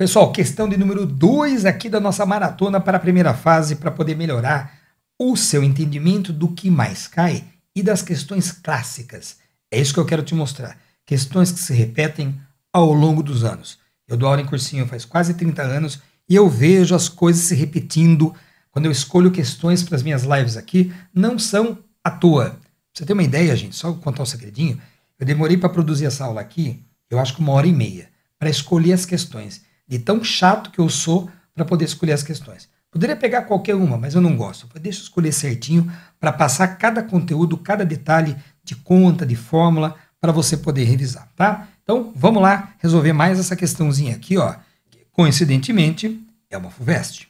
Pessoal, questão de número 2 aqui da nossa maratona para a primeira fase, para poder melhorar o seu entendimento do que mais cai e das questões clássicas. É isso que eu quero te mostrar. Questões que se repetem ao longo dos anos. Eu dou aula em cursinho faz quase 30 anos e eu vejo as coisas se repetindo. Quando eu escolho questões para as minhas lives aqui, não são à toa. Pra você ter uma ideia, gente, só contar um segredinho, eu demorei para produzir essa aula aqui, eu acho que uma hora e meia, para escolher as questões de tão chato que eu sou para poder escolher as questões. Poderia pegar qualquer uma, mas eu não gosto. Deixa eu escolher certinho para passar cada conteúdo, cada detalhe de conta, de fórmula, para você poder revisar, tá? Então, vamos lá resolver mais essa questãozinha aqui, ó. Que, coincidentemente, é uma FUVEST.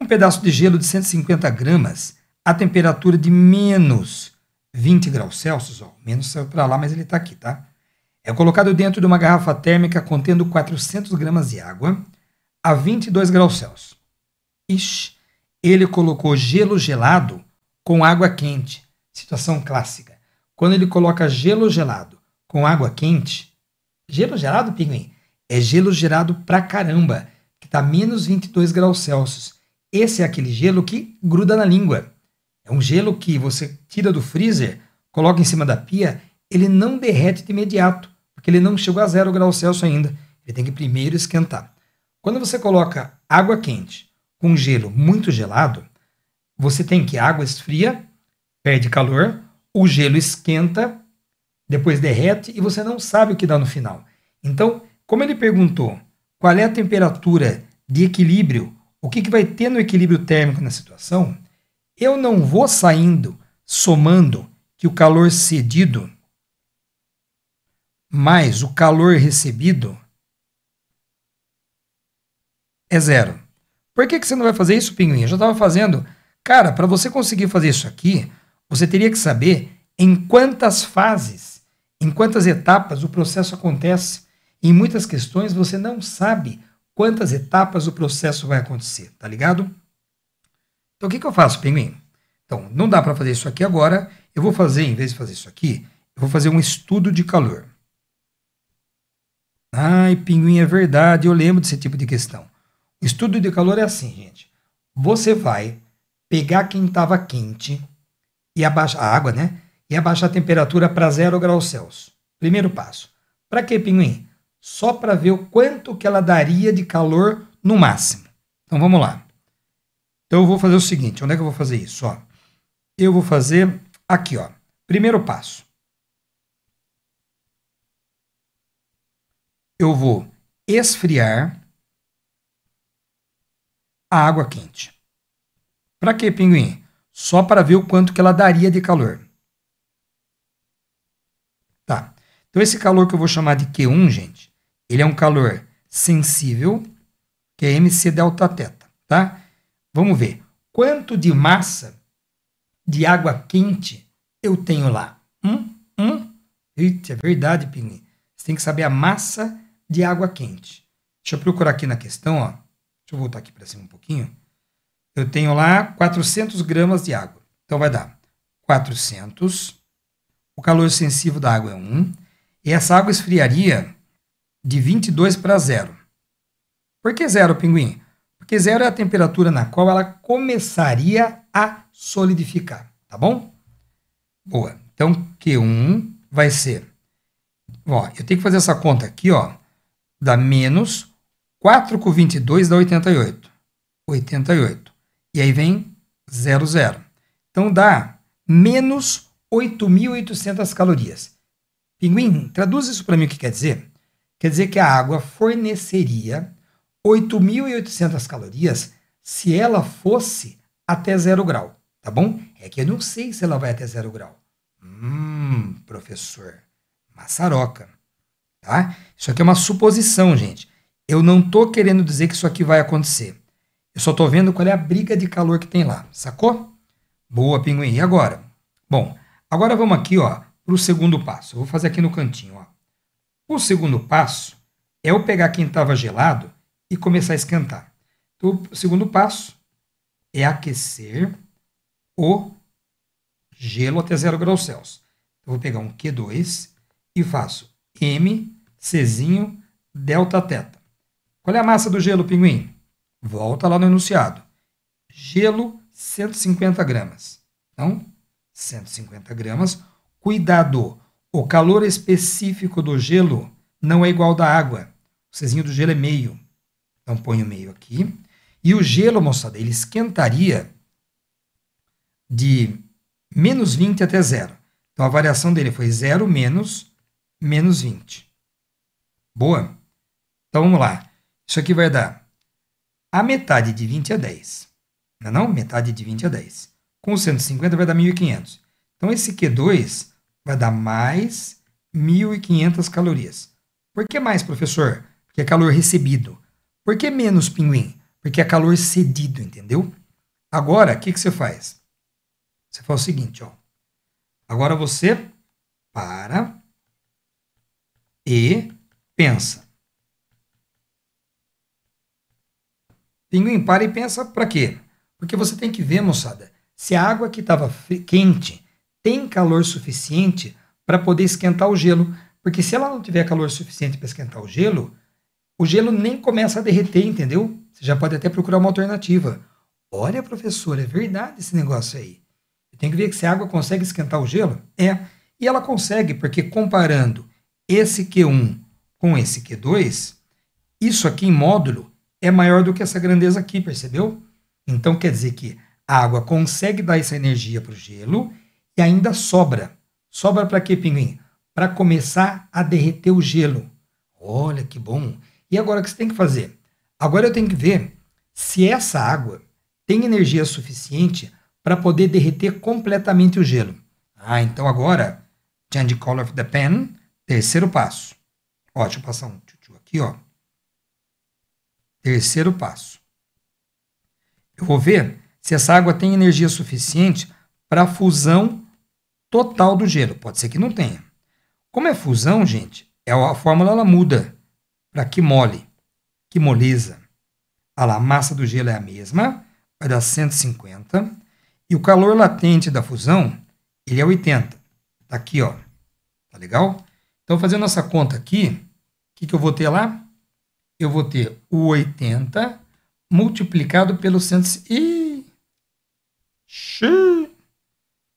Um pedaço de gelo de 150 gramas a temperatura de menos 20 graus Celsius, ó, menos saiu para lá, mas ele está aqui, tá? É colocado dentro de uma garrafa térmica contendo 400 gramas de água a 22 graus Celsius. Ixi, ele colocou gelo gelado com água quente. Situação clássica. Quando ele coloca gelo gelado com água quente, gelo gelado, pinguim, é gelo gelado pra caramba, que tá menos 22 graus Celsius. Esse é aquele gelo que gruda na língua. É um gelo que você tira do freezer, coloca em cima da pia, ele não derrete de imediato porque ele não chegou a zero graus Celsius ainda. Ele tem que primeiro esquentar. Quando você coloca água quente com gelo muito gelado, você tem que a água esfria, perde calor, o gelo esquenta, depois derrete e você não sabe o que dá no final. Então, como ele perguntou qual é a temperatura de equilíbrio, o que, que vai ter no equilíbrio térmico na situação, eu não vou saindo somando que o calor cedido mais o calor recebido é zero. Por que, que você não vai fazer isso, pinguim? Eu já estava fazendo. Cara, para você conseguir fazer isso aqui, você teria que saber em quantas fases, em quantas etapas o processo acontece. Em muitas questões você não sabe quantas etapas o processo vai acontecer, tá ligado? Então o que, que eu faço, pinguim? Então, não dá para fazer isso aqui agora. Eu vou fazer, em vez de fazer isso aqui, eu vou fazer um estudo de calor. Ai, pinguim, é verdade, eu lembro desse tipo de questão. O estudo de calor é assim, gente. Você vai pegar quem estava quente e abaixar a água, né? E abaixar a temperatura para zero graus Celsius. Primeiro passo. Para que, pinguim? Só para ver o quanto que ela daria de calor no máximo. Então vamos lá. Então eu vou fazer o seguinte, onde é que eu vou fazer isso, ó? Eu vou fazer aqui, ó. Primeiro passo. eu vou esfriar a água quente. Para que, pinguim? Só para ver o quanto que ela daria de calor. Tá. Então, esse calor que eu vou chamar de Q1, gente, ele é um calor sensível, que é MC delta teta, tá? Vamos ver. Quanto de massa de água quente eu tenho lá? Hum? Hum? Eita, é verdade, pinguim. Você tem que saber a massa de água quente. Deixa eu procurar aqui na questão, ó. Deixa eu voltar aqui para cima um pouquinho. Eu tenho lá 400 gramas de água. Então vai dar 400. O calor sensível da água é 1. E essa água esfriaria de 22 para zero. Por que zero, pinguim? Porque zero é a temperatura na qual ela começaria a solidificar, tá bom? Boa. Então, Q1 vai ser... Ó, eu tenho que fazer essa conta aqui, ó dá menos 4 com 22 dá 88. 88. E aí vem 00. Então dá menos 8.800 calorias. Pinguim, traduz isso para mim o que quer dizer. Quer dizer que a água forneceria 8.800 calorias se ela fosse até zero grau, tá bom? É que eu não sei se ela vai até zero grau. Hum, professor, maçaroca. Tá? Isso aqui é uma suposição, gente. Eu não estou querendo dizer que isso aqui vai acontecer. Eu só estou vendo qual é a briga de calor que tem lá, sacou? Boa, pinguim. E agora? Bom, agora vamos aqui para o segundo passo. Eu vou fazer aqui no cantinho. Ó. O segundo passo é eu pegar quem estava gelado e começar a esquentar. Então, o segundo passo é aquecer o gelo até 0 graus Celsius. Eu vou pegar um Q2 e faço M, Czinho, delta teta Qual é a massa do gelo, pinguim? Volta lá no enunciado. Gelo, 150 gramas. Então, 150 gramas. Cuidado! O calor específico do gelo não é igual da água. O Czinho do gelo é meio. Então, põe o meio aqui. E o gelo, moçada, ele esquentaria de menos 20 até zero. Então, a variação dele foi zero menos menos 20. Boa? Então vamos lá. Isso aqui vai dar a metade de 20 a 10. Não, é não? Metade de 20 a 10. Com 150 vai dar 1.500. Então esse Q2 vai dar mais 1.500 calorias. Por que mais, professor? Porque é calor recebido. Por que menos, pinguim? Porque é calor cedido, entendeu? Agora, o que, que você faz? Você faz o seguinte, ó. Agora você para, e pensa. Pinguim para e pensa para quê? Porque você tem que ver, moçada, se a água que estava quente tem calor suficiente para poder esquentar o gelo. Porque se ela não tiver calor suficiente para esquentar o gelo, o gelo nem começa a derreter, entendeu? Você já pode até procurar uma alternativa. Olha, professor, é verdade esse negócio aí. Tem que ver se a água consegue esquentar o gelo? É. E ela consegue, porque comparando esse Q1 com esse Q2, isso aqui em módulo é maior do que essa grandeza aqui, percebeu? Então quer dizer que a água consegue dar essa energia para o gelo e ainda sobra. Sobra para quê, pinguim? Para começar a derreter o gelo. Olha que bom! E agora o que você tem que fazer? Agora eu tenho que ver se essa água tem energia suficiente para poder derreter completamente o gelo. Ah, então agora, change color of the pen, Terceiro passo. Ó, deixa eu passar um tio aqui, ó. Terceiro passo. Eu vou ver se essa água tem energia suficiente para a fusão total do gelo. Pode ser que não tenha. Como é fusão, gente, é a fórmula ela muda para que mole, que moleza. lá, a massa do gelo é a mesma, vai dar 150. E o calor latente da fusão, ele é 80. Está aqui, ó. Tá legal? Então, fazendo essa conta aqui, o que, que eu vou ter lá? Eu vou ter o 80 multiplicado pelo 100. E...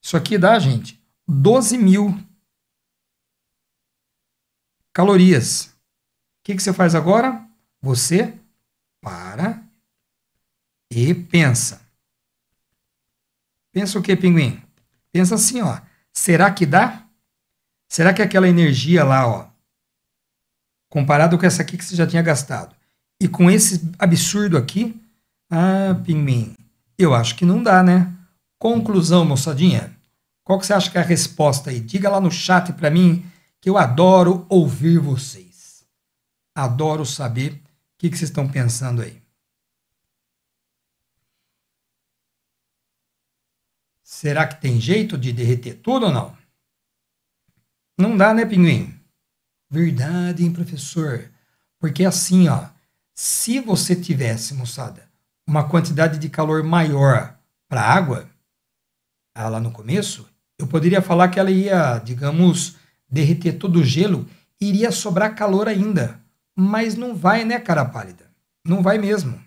Isso aqui dá, gente, 12 mil calorias. O que, que você faz agora? Você para e pensa. Pensa o que, pinguim? Pensa assim, ó. Será que dá? Será que aquela energia lá, ó, comparado com essa aqui que você já tinha gastado, e com esse absurdo aqui, ah, Pinmin, eu acho que não dá, né? Conclusão, moçadinha. Qual que você acha que é a resposta aí? Diga lá no chat para mim, que eu adoro ouvir vocês. Adoro saber o que, que vocês estão pensando aí. Será que tem jeito de derreter tudo ou não? Não dá, né, pinguim? Verdade, hein, professor? Porque assim, ó, se você tivesse, moçada, uma quantidade de calor maior para a água, ah, lá no começo, eu poderia falar que ela ia, digamos, derreter todo o gelo, iria sobrar calor ainda. Mas não vai, né, cara pálida? Não vai mesmo.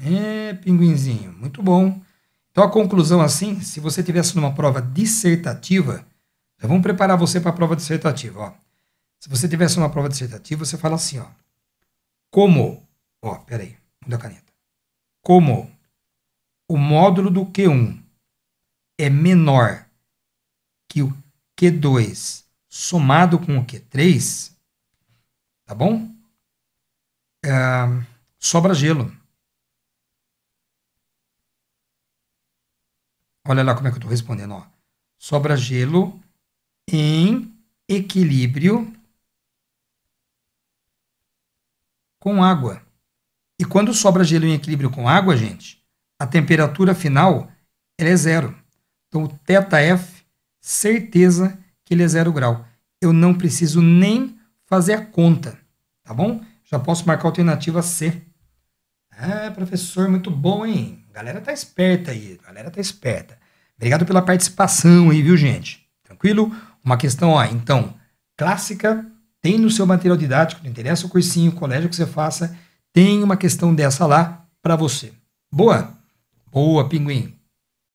É, pinguinzinho, muito bom. Então a conclusão assim, se você tivesse numa prova dissertativa, então, vamos preparar você para a prova dissertativa. Ó. Se você tivesse uma prova dissertativa, você fala assim, ó. Como, ó, peraí, muda a caneta. Como o módulo do Q1 é menor que o Q2 somado com o Q3, tá bom? É, sobra gelo. Olha lá como é que eu estou respondendo. Ó. Sobra gelo em equilíbrio com água. E quando sobra gelo em equilíbrio com água, gente, a temperatura final é zero. Então o θF, certeza que ele é zero grau. Eu não preciso nem fazer a conta, tá bom? Já posso marcar a alternativa C. Ah, professor, muito bom, hein? galera tá esperta aí, galera tá esperta. Obrigado pela participação aí, viu, gente? Tranquilo? Uma questão, ó, então, clássica, tem no seu material didático, não interessa o cursinho, o colégio que você faça, tem uma questão dessa lá para você. Boa? Boa, pinguim.